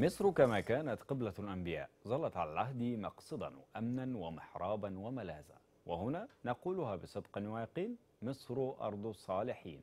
مصر كما كانت قبلة الأنبياء ظلت على العهد مقصدا وأمنا ومحرابا وملاذا وهنا نقولها بصدق ويقين مصر أرض الصالحين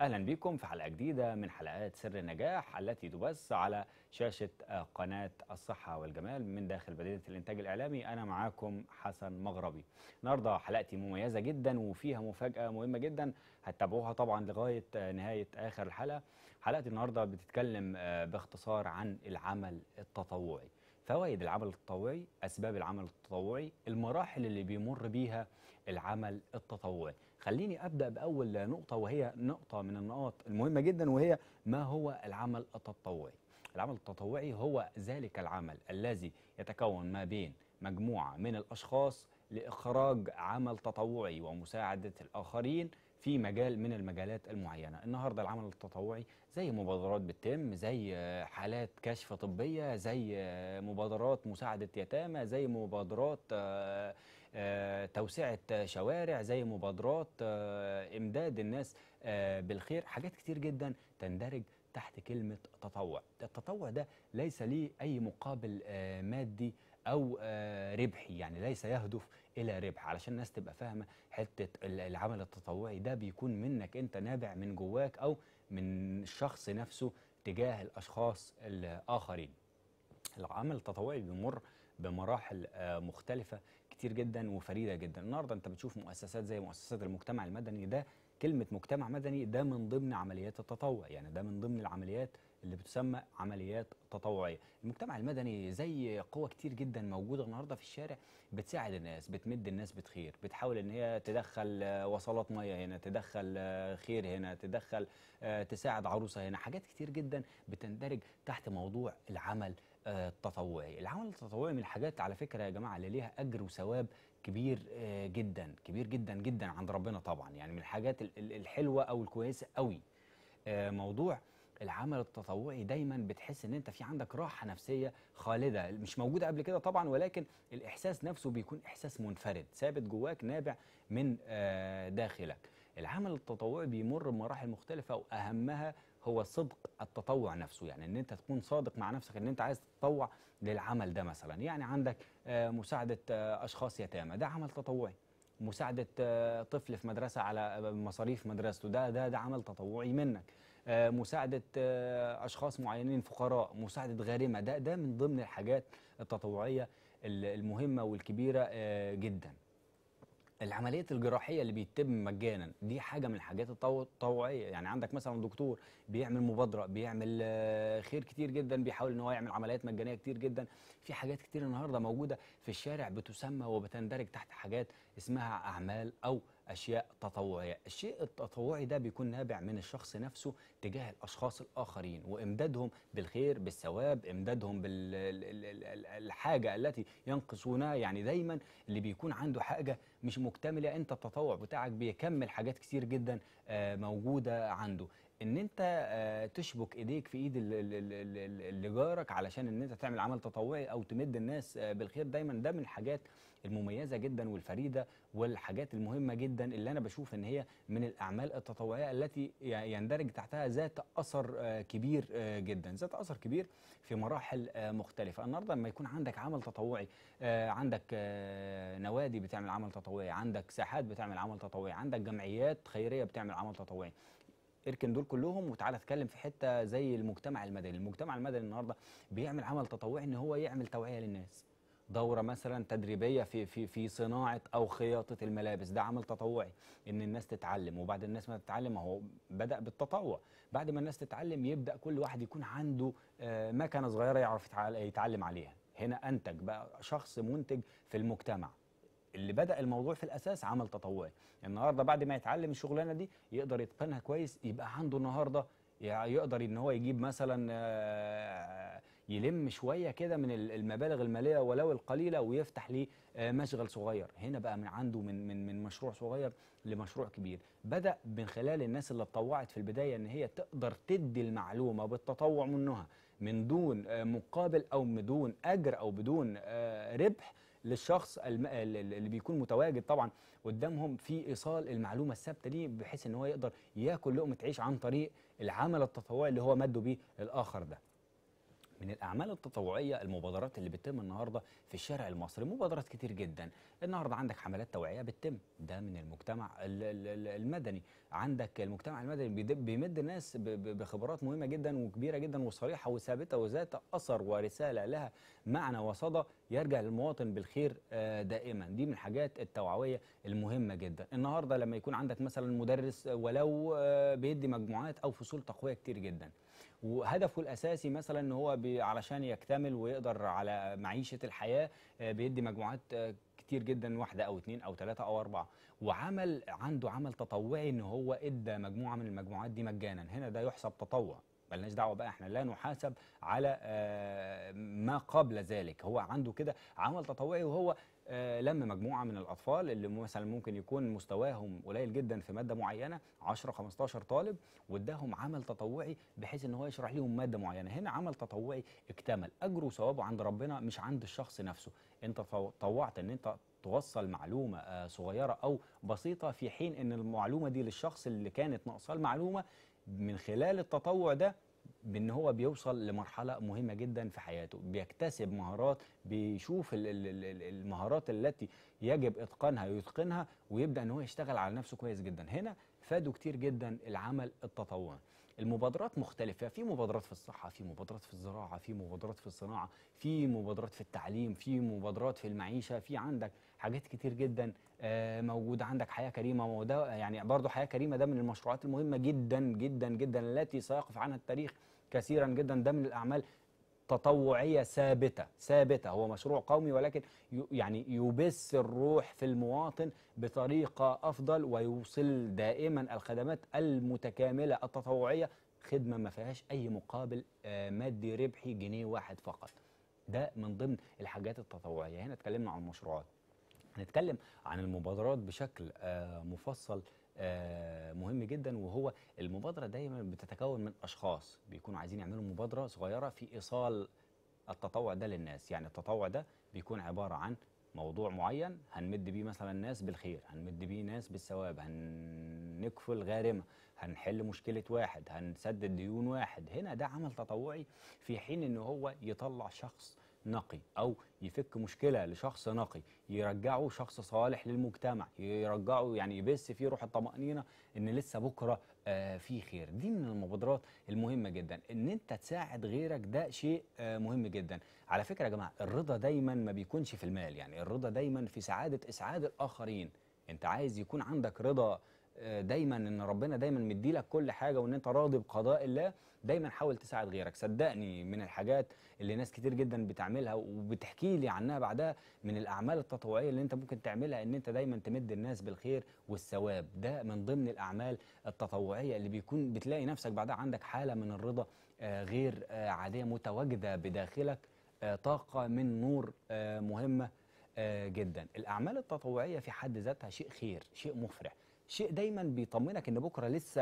أهلا بكم في حلقة جديدة من حلقات سر النجاح التي تبث على شاشة قناة الصحة والجمال من داخل مدينة الإنتاج الإعلامي أنا معاكم حسن مغربي النهاردة حلقتي مميزة جدا وفيها مفاجأة مهمة جدا هتتابعوها طبعا لغاية نهاية آخر الحلقة حلقة النهاردة بتتكلم آه، باختصار عن العمل التطوعي فوائد العمل التطوعي أسباب العمل التطوعي المراحل اللي بيمر بيها العمل التطوعي خليني أبدأ بأول نقطة وهي نقطة من النقاط المهمة جدا وهي ما هو العمل التطوعي العمل التطوعي هو ذلك العمل الذي يتكون ما بين مجموعة من الأشخاص لإخراج عمل تطوعي ومساعدة الآخرين في مجال من المجالات المعينه النهارده العمل التطوعي زي مبادرات بتتم زي آه، حالات كشف طبيه زي آه، مبادرات مساعده يتامى زي مبادرات آه، توسعه شوارع زي مبادرات امداد الناس بالخير حاجات كتير جدا تندرج تحت كلمه تطوع التطوع ده ليس ليه اي مقابل مادي او ربحي يعني ليس يهدف الى ربح علشان الناس تبقى فاهمه حته العمل التطوعي ده بيكون منك انت نابع من جواك او من الشخص نفسه تجاه الاشخاص الاخرين العمل التطوعي بيمر بمراحل آه، مختلفه كتير جدا وفريده جدا النهارده انت بتشوف مؤسسات زي مؤسسات المجتمع المدني ده كلمه مجتمع مدني ده من ضمن عمليات التطوع يعني ده من ضمن العمليات اللي بتسمى عمليات تطوعيه المجتمع المدني زي قوى كتير جدا موجوده النهارده في الشارع بتساعد الناس بتمد الناس بتخير بتحاول ان هي تدخل آه، وصلات ميه هنا تدخل آه، خير هنا تدخل آه، تساعد عروسه هنا حاجات كتير جدا بتندرج تحت موضوع العمل التطوعي العمل التطوعي من الحاجات على فكره يا جماعه اللي ليها اجر وثواب كبير جدا كبير جدا جدا عند ربنا طبعا يعني من الحاجات الحلوه او الكويسه قوي موضوع العمل التطوعي دايما بتحس ان انت في عندك راحه نفسيه خالده مش موجوده قبل كده طبعا ولكن الاحساس نفسه بيكون احساس منفرد ثابت جواك نابع من آه، داخلك العمل التطوعي بيمر بمراحل مختلفه واهمها هو صدق التطوع نفسه يعني ان انت تكون صادق مع نفسك ان انت عايز تتطوع للعمل ده مثلا يعني عندك آه، مساعده آه، اشخاص يتامى ده عمل تطوعي مساعده طفل في مدرسه على مصاريف مدرسته ده ده ده عمل تطوعي منك آه، مساعده آه، اشخاص معينين فقراء مساعده غارمه ده ده من ضمن الحاجات التطوعيه المهمه والكبيره آه، جدا العمليات الجراحيه اللي بيتم مجانا دي حاجه من الحاجات التطوعيه يعني عندك مثلا دكتور بيعمل مبادره بيعمل خير كتير جدا بيحاول ان هو يعمل عمليات مجانيه كتير جدا في حاجات كتير النهارده موجوده في الشارع بتسمى وبتندرج تحت حاجات اسمها اعمال او أشياء تطوعية الشيء التطوعي ده بيكون نابع من الشخص نفسه تجاه الأشخاص الآخرين وإمدادهم بالخير بالثواب إمدادهم بالحاجة التي ينقصونها يعني دايما اللي بيكون عنده حاجة مش مكتملة أنت التطوع بتاعك بيكمل حاجات كتير جدا آه، موجودة عنده ان انت آه، تشبك ايديك في ايد اللي جارك علشان ان انت تعمل عمل تطوعي او تمد الناس آه، بالخير دايما ده من الحاجات المميزه جدا والفريده والحاجات المهمه جدا اللي انا بشوف ان هي من الاعمال التطوعيه التي يندرج تحتها ذات اثر آه، كبير جدا ذات اثر كبير في مراحل مختلفه النهارده لما يكون عندك عمل تطوعي عندك نوادي بتعمل عمل تطوعي عندك ساحات بتعمل عمل تطوعي عندك جمعيات خيريه بتعمل عمل تطوعي اركن دول كلهم وتعالى اتكلم في حته زي المجتمع المدني المجتمع المدني النهارده بيعمل عمل تطوعي ان هو يعمل توعيه للناس دوره مثلا تدريبيه في في في صناعه او خياطه الملابس ده عمل تطوعي ان الناس تتعلم وبعد الناس ما تتعلم هو بدا بالتطوع بعد ما الناس تتعلم يبدا كل واحد يكون عنده آه، مكنه صغيره يعرف يتعلم عليها هنا انتج بقى شخص منتج في المجتمع اللي بدا الموضوع في الاساس عمل تطوعي يعني النهارده بعد ما يتعلم الشغلانه دي يقدر يتقنها كويس يبقى عنده النهارده يقدر ان هو يجيب مثلا يلم شويه كده من المبالغ الماليه ولو القليله ويفتح لي مشغل صغير هنا بقى من عنده من من من مشروع صغير لمشروع كبير بدا من خلال الناس اللي اتطوعت في البدايه ان هي تقدر تدي المعلومه بالتطوع منها من دون مقابل او بدون اجر او بدون ربح للشخص اللي بيكون متواجد طبعا قدامهم في ايصال المعلومه الثابته دي بحيث ان هو يقدر ياكل لقمه عيش عن طريق العمل التطوعي اللي هو مده بيه الاخر ده من الاعمال التطوعيه المبادرات اللي بتتم النهارده في الشارع المصري مبادرات كتير جدا النهارده عندك حملات توعيه بتتم ده من المجتمع المدني عندك المجتمع المدني بيمد ناس بخبرات مهمه جدا وكبيره جدا وصريحه وثابته وذات اثر ورساله لها معنى وصدى يرجع للمواطن بالخير آه، دائما دي من الحاجات التوعويه المهمه جدا النهارده لما يكون عندك مثلا مدرس ولو آه، بيدي مجموعات او فصول تقويه كتير جدا وهدفه الاساسي مثلا ان هو علشان يكتمل ويقدر على معيشه الحياه آه، بيدي مجموعات آه، كتير جدا واحده او اثنين او ثلاثه او اربعه وعمل عنده عمل تطوعي ان هو ادى مجموعه من المجموعات دي مجانا هنا ده يحسب تطوع ملناش دعوه بقى احنا لا نحاسب على آه، ما قبل ذلك هو عنده كده عمل تطوعي وهو آه، لم مجموعه من الاطفال اللي مثلا ممكن يكون مستواهم قليل جدا في ماده معينه 10 15 طالب واداهم عمل تطوعي بحيث ان هو يشرح لهم ماده معينه هنا عمل تطوعي اكتمل اجره وثوابه عند ربنا مش عند الشخص نفسه انت طوعت ان انت توصل معلومه آه، صغيره او بسيطه في حين ان المعلومه دي للشخص اللي كانت ناقصاه المعلومه من خلال التطوع ده بان هو بيوصل لمرحله مهمه جدا في حياته بيكتسب مهارات بيشوف المهارات التي يجب اتقانها يتقنها ويبدا ان هو يشتغل على نفسه كويس جدا هنا فادوا كتير جدا العمل التطوعي المبادرات مختلفة في مبادرات في الصحة في مبادرات في الزراعة في مبادرات في الصناعة في مبادرات في التعليم في مبادرات في المعيشة في عندك حاجات كتير جدا آه، موجودة عندك حياة كريمة وده يعني برضه حياة كريمة ده من المشروعات المهمة جدا جدا جدا التي سيقف عنها التاريخ كثيرا جدا ده من الأعمال تطوعية ثابتة ثابتة هو مشروع قومي ولكن يعني يبث الروح في المواطن بطريقة أفضل ويوصل دائما الخدمات المتكاملة التطوعية خدمة ما فيهاش أي مقابل آه، مادي ربحي جنيه واحد فقط ده من ضمن الحاجات التطوعية هنا اتكلمنا عن المشروعات هنتكلم عن المبادرات بشكل آه، مفصل آه، مهم جدا وهو المبادره دايما بتتكون من اشخاص بيكونوا عايزين يعملوا مبادره صغيره في ايصال التطوع ده للناس يعني التطوع ده بيكون عباره عن موضوع معين هنمد بيه مثلا ناس بالخير هنمد بيه ناس بالثواب هنكفل غارمه هنحل مشكله واحد هنسدد ديون واحد هنا ده عمل تطوعي في حين ان هو يطلع شخص نقي او يفك مشكله لشخص نقي يرجعه شخص صالح للمجتمع يرجعه يعني يبث فيه روح الطمانينه ان لسه بكره آه في خير دي من المبادرات المهمه جدا ان انت تساعد غيرك ده شيء آه مهم جدا على فكره يا جماعه الرضا دايما ما بيكونش في المال يعني الرضا دايما في سعاده اسعاد الاخرين انت عايز يكون عندك رضا آه، دايما ان ربنا دايما مديلك كل حاجه وان انت راضي بقضاء الله دايما حاول تساعد غيرك صدقني من الحاجات اللي ناس كتير جدا بتعملها وبتحكي لي عنها بعدها من الاعمال التطوعيه اللي انت ممكن تعملها ان انت دايما تمد الناس بالخير والثواب ده من ضمن الاعمال التطوعيه اللي بيكون بتلاقي نفسك بعدها عندك حاله من الرضا آه، غير آه، عاديه متواجده بداخلك آه، طاقه من نور مهمه جدا الاعمال التطوعيه في حد ذاتها شيء خير شيء مفرح شيء دايما بيطمنك ان بكره لسه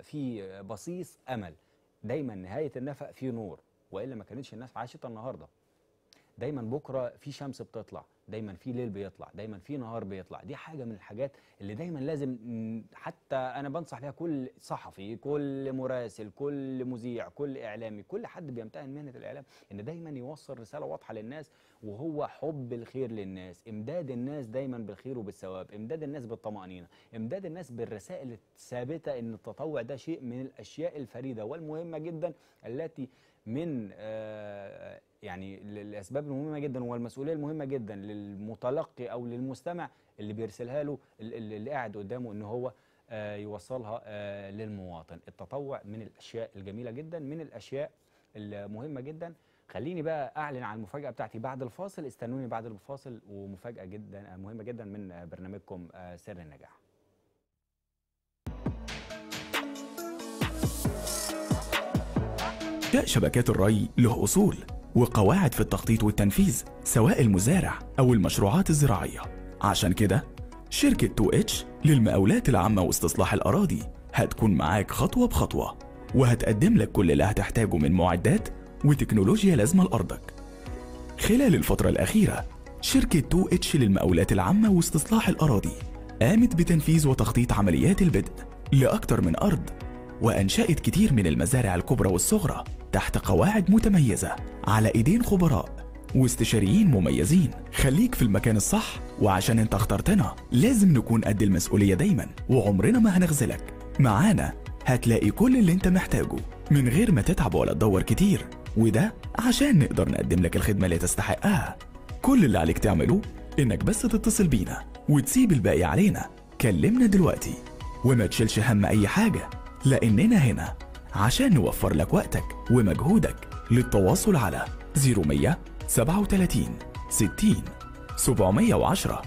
في بصيص امل دايما نهايه النفق فيه نور والا ما كانتش الناس عاشت النهارده دايما بكره في شمس بتطلع دايما في ليل بيطلع دايما في نهار بيطلع دي حاجه من الحاجات اللي دايما لازم حتى انا بنصح ليها كل صحفي كل مراسل كل مذيع كل اعلامي كل حد بيمتهن مهنه الاعلام ان دايما يوصل رساله واضحه للناس وهو حب الخير للناس امداد الناس دايما بالخير وبالثواب امداد الناس بالطمانينه امداد الناس بالرسائل الثابته ان التطوع ده شيء من الاشياء الفريده والمهمه جدا التي من آه، يعني الاسباب المهمه جدا والمسؤوليه المهمه جدا للمتلقي او للمستمع اللي بيرسلها له اللي قاعد قدامه ان هو آه، يوصلها آه، للمواطن التطوع من الاشياء الجميله جدا من الاشياء المهمه جدا خليني بقى اعلن عن المفاجاه بتاعتي بعد الفاصل استنوني بعد الفاصل ومفاجاه جدا مهمه جدا من برنامجكم سر النجاح إنشاء شبكات الري له أصول وقواعد في التخطيط والتنفيذ سواء المزارع أو المشروعات الزراعية عشان كده شركة 2H للمقاولات العامة واستصلاح الأراضي هتكون معاك خطوة بخطوة وهتقدم لك كل اللي هتحتاجه من معدات وتكنولوجيا لازمة لأرضك خلال الفترة الأخيرة شركة 2H للمقاولات العامة واستصلاح الأراضي قامت بتنفيذ وتخطيط عمليات البدء لأكثر من أرض وأنشأت كتير من المزارع الكبرى والصغرى تحت قواعد متميزة على إيدين خبراء واستشاريين مميزين خليك في المكان الصح وعشان انت اخترتنا لازم نكون قد المسؤولية دايما وعمرنا ما هنخذلك معانا هتلاقي كل اللي انت محتاجه من غير ما تتعب ولا تدور كتير وده عشان نقدر نقدم لك الخدمة اللي تستحقها كل اللي عليك تعمله انك بس تتصل بينا وتسيب الباقي علينا كلمنا دلوقتي وما تشيلش هم اي حاجة لاننا هنا عشان نوفر لك وقتك ومجهودك للتواصل على 0137 60 710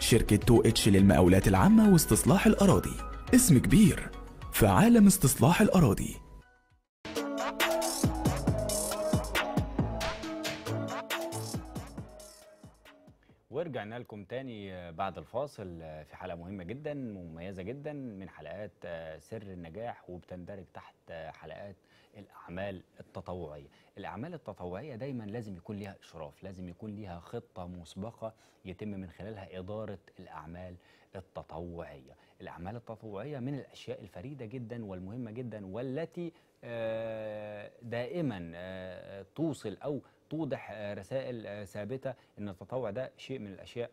شركة 2 اتش للمقاولات العامة واستصلاح الأراضي اسم كبير في عالم استصلاح الأراضي ورجعنا لكم تاني آه، بعد الفاصل آه، في حلقه مهمه جدا مميزه جدا من حلقات آه، سر النجاح وبتندرج تحت حلقات الاعمال التطوعيه الاعمال التطوعيه دايما لازم يكون ليها اشراف لازم يكون ليها خطه مسبقه يتم من خلالها اداره الاعمال التطوعيه الاعمال التطوعيه من الاشياء الفريده جدا والمهمه جدا والتي دائما توصل او توضح آه، رسائل آه، ثابته ان التطوع ده شيء من الاشياء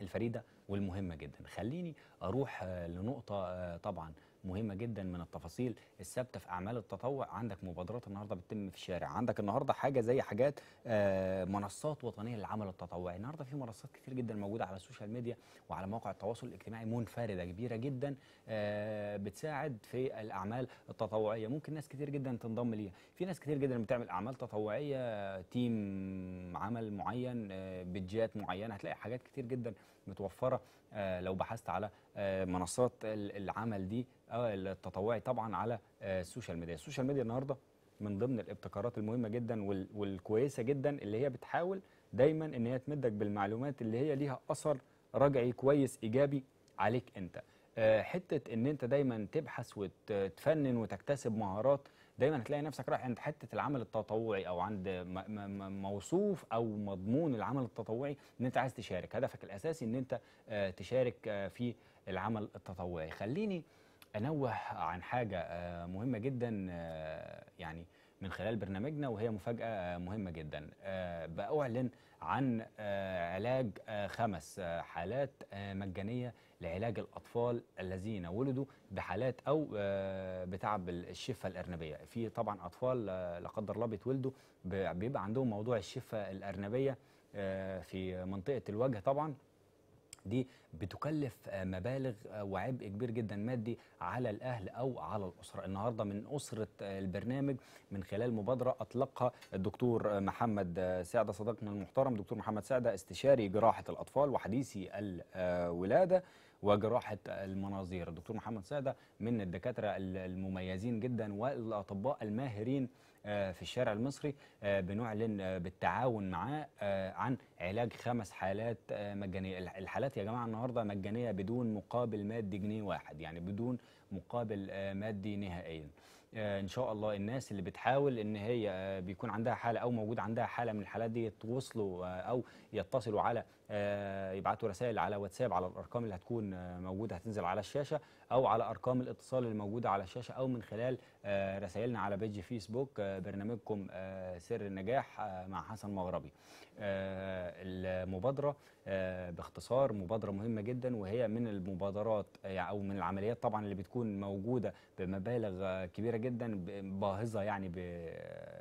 الفريده والمهمه جدا خليني اروح آه، لنقطه طبعا مهمه جدا من التفاصيل الثابته في اعمال التطوع عندك مبادرات النهارده بتتم في الشارع عندك النهارده حاجه زي حاجات آه، منصات وطنيه للعمل التطوعي النهارده في منصات كتير جدا موجوده على السوشيال ميديا وعلى مواقع التواصل الاجتماعي منفرده كبيره جدا آه، بتساعد في الاعمال التطوعيه ممكن ناس كتير جدا تنضم ليها في ناس كتير جدا بتعمل اعمال تطوعيه تيم عمل معين آه، بيدجات معينه هتلاقي حاجات كتير جدا متوفره آه، لو بحثت على آه، منصات العمل دي آه، التطوعي طبعا على السوشيال ميديا السوشيال ميديا النهارده من ضمن الابتكارات المهمه جدا والكويسه جدا اللي هي بتحاول دايما ان هي تمدك بالمعلومات اللي هي ليها اثر رجعي كويس ايجابي عليك انت حته ان انت دايما تبحث وتفنن وتكتسب مهارات دايما هتلاقي نفسك رايح عند حته العمل التطوعي او عند موصوف او مضمون العمل التطوعي ان انت عايز تشارك هدفك الاساسي ان انت آه، تشارك آه، في العمل التطوعي خليني انوه عن حاجه آه، مهمه جدا يعني من خلال برنامجنا وهي مفاجأة مهمة جدا آه، بأعلن عن آه، علاج آه، خمس حالات مجانية لعلاج الأطفال الذين ولدوا بحالات أو بتعب الشفة الأرنبية في طبعا أطفال لا قدر الله بيتولدوا بيبقى عندهم موضوع الشفة الأرنبية في منطقة الوجه طبعا دي بتكلف آه، مبالغ آه، وعبء كبير جدا مادي على الأهل أو على الأسرة النهاردة من أسرة آه، البرنامج من خلال مبادرة أطلقها الدكتور محمد سعدة صديقنا المحترم دكتور محمد سعدة استشاري جراحة الأطفال وحديثي الولادة وجراحه المناظير الدكتور محمد ساده من الدكاتره المميزين جدا والاطباء الماهرين آه، في الشارع المصري آه، بنعلن آه، بالتعاون معاه عن علاج خمس حالات مجانيه الحالات يا جماعه النهارده مجانيه بدون مقابل مادي جنيه واحد يعني بدون مقابل مادي نهائيا ان شاء الله الناس اللي بتحاول ان هي بيكون عندها حاله او موجود عندها حاله من الحالات دي توصلوا او يتصلوا على آه، يبعتوا رسائل على واتساب على الارقام اللي هتكون آه، موجوده هتنزل على الشاشه او على ارقام الاتصال اللي موجوده على الشاشه او من خلال آه، رسائلنا على بيج فيسبوك برنامجكم سر النجاح مع حسن مغربي المبادره باختصار مبادره مهمه جدا وهي من المبادرات يعني، او من العمليات طبعا اللي بتكون موجوده بمبالغ كبيره جدا باهظه يعني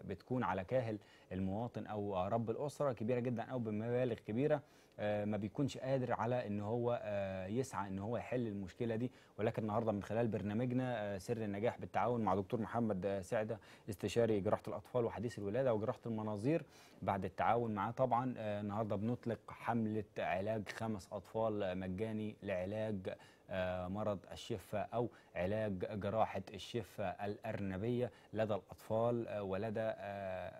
بتكون على كاهل المواطن او رب الاسره كبيره جدا او بمبالغ كبيره آه، ما بيكونش قادر على ان هو آه، يسعى ان هو يحل المشكله دي ولكن النهارده من خلال برنامجنا آه، سر النجاح بالتعاون مع دكتور محمد سعده استشاري جراحه الاطفال وحديث الولاده وجراحه المناظير بعد التعاون معاه طبعا النهارده بنطلق حمله علاج خمس اطفال مجاني لعلاج مرض الشفة أو علاج جراحة الشفة الأرنبية لدى الأطفال ولدى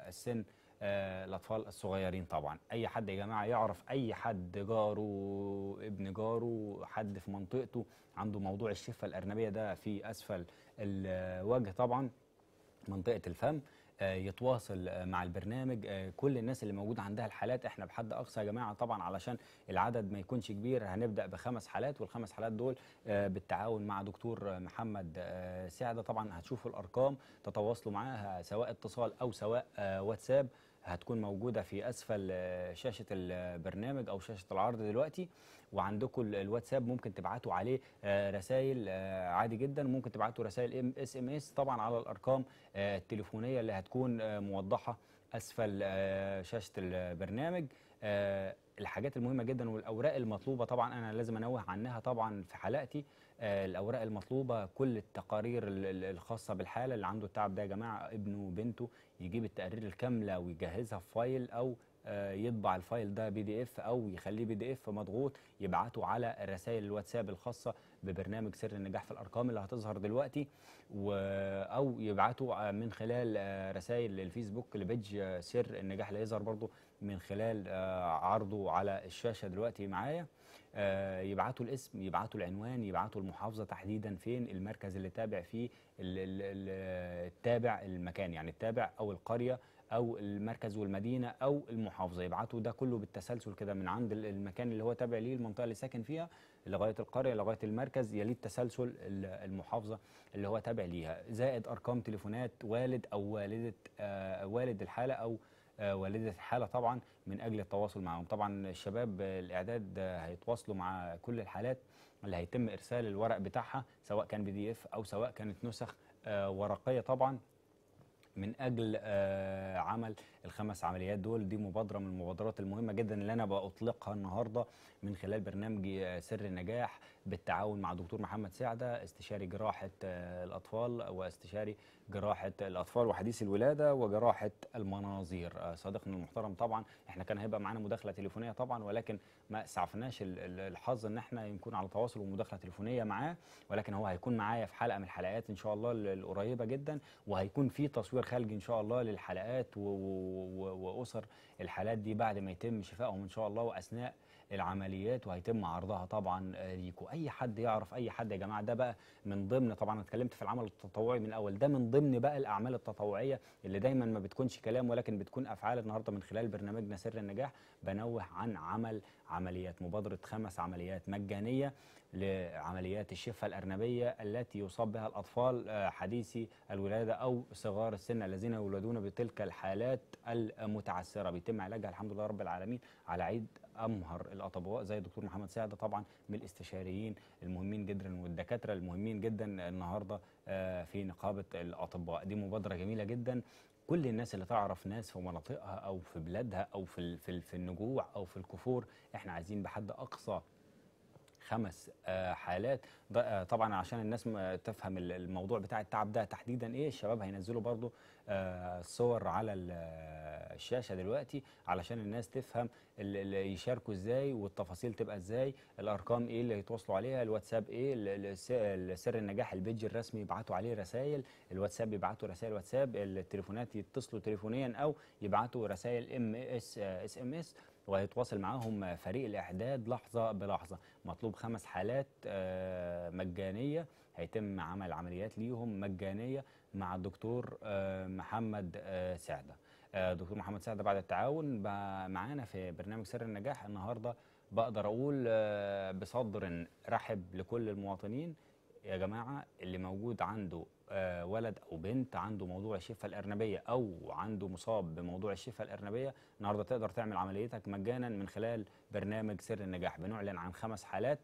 السن آه، الاطفال الصغيرين طبعا اي حد يا جماعه يعرف اي حد جاره ابن جاره حد في منطقته عنده موضوع الشفه الارنبيه ده في اسفل الوجه طبعا منطقه الفم آه، يتواصل مع البرنامج آه، كل الناس اللي موجود عندها الحالات احنا بحد اقصى يا جماعه طبعا علشان العدد ما يكونش كبير هنبدا بخمس حالات والخمس حالات دول بالتعاون مع دكتور محمد سعده طبعا هتشوفوا الارقام تتواصلوا معاها سواء اتصال او سواء واتساب هتكون موجودة في أسفل آه، شاشة البرنامج أو شاشة العرض دلوقتي وعندكم الواتساب ممكن تبعتوا عليه آه، رسائل آه، عادي جدا ممكن تبعتوا رسائل اس ام اس طبعا على الأرقام التليفونية اللي هتكون موضحة أسفل شاشة البرنامج الحاجات المهمة جدا والأوراق المطلوبة طبعا أنا لازم أنوه عنها طبعا في حلقتي آه، الاوراق المطلوبه كل التقارير الخاصه بالحاله اللي عنده التعب ده يا جماعه ابنه وبنته يجيب التقارير الكامله ويجهزها في فايل او آه، يطبع الفايل ده بي دي اف او يخليه بي دي اف مضغوط يبعته على رسائل الواتساب الخاصه ببرنامج سر النجاح في الارقام اللي هتظهر دلوقتي و او يبعته آه، من خلال رسائل الفيسبوك لبيج سر النجاح اللي هيظهر برضه من خلال عرضه على الشاشه دلوقتي معايا آه، يبعتوا الاسم يبعتوا العنوان يبعتوا المحافظه تحديدا فين المركز اللي تابع فيه التابع المكان يعني التابع او القريه او المركز والمدينه او المحافظه يبعتوا ده كله بالتسلسل كده من عند المكان اللي هو تابع ليه المنطقه اللي ساكن فيها لغايه القريه لغايه المركز يليه التسلسل المحافظه اللي هو تابع ليها زائد ارقام تليفونات والد او والده آه والد الحاله او والده الحاله طبعا من اجل التواصل معهم طبعا الشباب الاعداد هيتواصلوا مع كل الحالات اللي هيتم ارسال الورق بتاعها سواء كان بي دي اف او سواء كانت نسخ آه، ورقيه طبعا من اجل آه، عمل الخمس عمليات دول دي مبادره من المبادرات المهمه جدا اللي انا بأطلقها النهارده من خلال برنامجي آه، سر النجاح بالتعاون مع دكتور محمد سعده استشاري جراحه آه، الاطفال واستشاري جراحه الاطفال وحديث الولاده وجراحه المناظير آه، صديقنا المحترم طبعا احنا كان هيبقى معانا مداخله تليفونيه طبعا ولكن ما اسعفناش الحظ ان احنا نكون على تواصل ومداخله تليفونيه معاه ولكن هو هيكون معايا في حلقه من الحلقات ان شاء الله القريبه جدا وهيكون في تصوير خارجي ان شاء الله للحلقات واسر الحالات دي بعد ما يتم شفائهم ان شاء الله واثناء العمليات وهيتم عرضها طبعا ليكم اي حد يعرف اي حد يا جماعه ده بقى من ضمن طبعا اتكلمت في العمل التطوعي من الاول ده من ضمن بقى الاعمال التطوعيه اللي دايما ما بتكونش كلام ولكن بتكون افعال النهارده من خلال برنامجنا سر النجاح بنوه عن عمل عمليات مبادرة خمس عمليات مجانية لعمليات الشفة الأرنبية التي يصاب بها الأطفال آه، حديثي الولادة أو صغار السن الذين يولدون بتلك الحالات المتعسرة بيتم علاجها الحمد لله رب العالمين على عيد امهر الاطباء زي الدكتور محمد سعد طبعا من الاستشاريين المهمين جدا والدكاتره المهمين جدا النهارده آه، في نقابه الاطباء دي مبادره جميله جدا كل الناس اللي تعرف ناس في مناطقها او في بلادها او في في النجوع او في الكفور احنا عايزين بحد اقصى خمس آه، حالات آه، طبعا عشان الناس آه، تفهم الموضوع بتاع التعب ده تحديدا ايه الشباب هينزلوا برضو صور على الشاشه دلوقتي علشان الناس تفهم اللي يشاركوا ازاي والتفاصيل تبقى ازاي الارقام ايه اللي هيتواصلوا عليها الواتساب ايه سر النجاح البيج الرسمي يبعتوا عليه رسائل الواتساب يبعتوا رسائل واتساب التليفونات يتصلوا تليفونيا او يبعتوا رسائل ام اس اس ام اس وهيتواصل معاهم فريق الاعداد لحظه بلحظه مطلوب خمس حالات آه، مجانيه هيتم عمل عمليات ليهم مجانيه مع الدكتور آه، محمد آه، سعده دكتور محمد سعده بعد التعاون معانا في برنامج سر النجاح النهارده بقدر اقول بصدر رحب لكل المواطنين يا جماعه اللي موجود عنده آه، ولد او بنت عنده موضوع الشفه الارنبيه او عنده مصاب بموضوع الشفه الارنبيه النهارده تقدر تعمل عمليتك مجانا من خلال برنامج سر النجاح بنعلن عن خمس حالات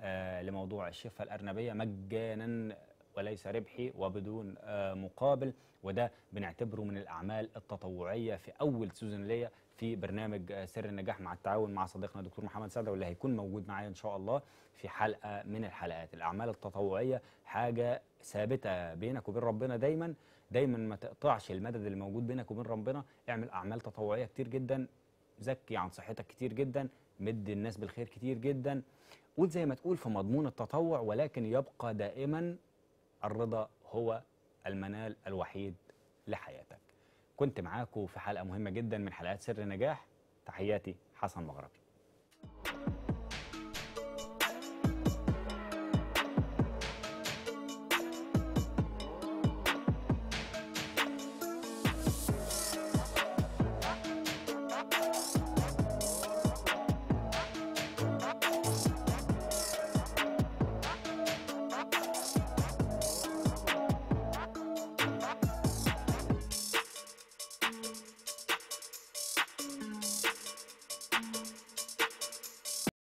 آه، لموضوع الشفه الارنبيه مجانا وليس ربحي وبدون آه، مقابل وده بنعتبره من الأعمال التطوعية في أول سيزون ليا في برنامج آه، سر النجاح مع التعاون مع صديقنا الدكتور محمد سعد واللي هيكون موجود معايا ان شاء الله في حلقه من الحلقات الاعمال التطوعيه حاجه ثابته بينك وبين ربنا دايما دايما ما تقطعش المدد اللي موجود بينك وبين ربنا اعمل اعمال تطوعيه كتير جدا زكي عن صحتك كتير جدا مد الناس بالخير كتير جدا قول زي ما تقول في مضمون التطوع ولكن يبقى دائما الرضا هو المنال الوحيد لحياتك كنت معاكم في حلقة مهمة جدا من حلقات سر النجاح تحياتي حسن مغربي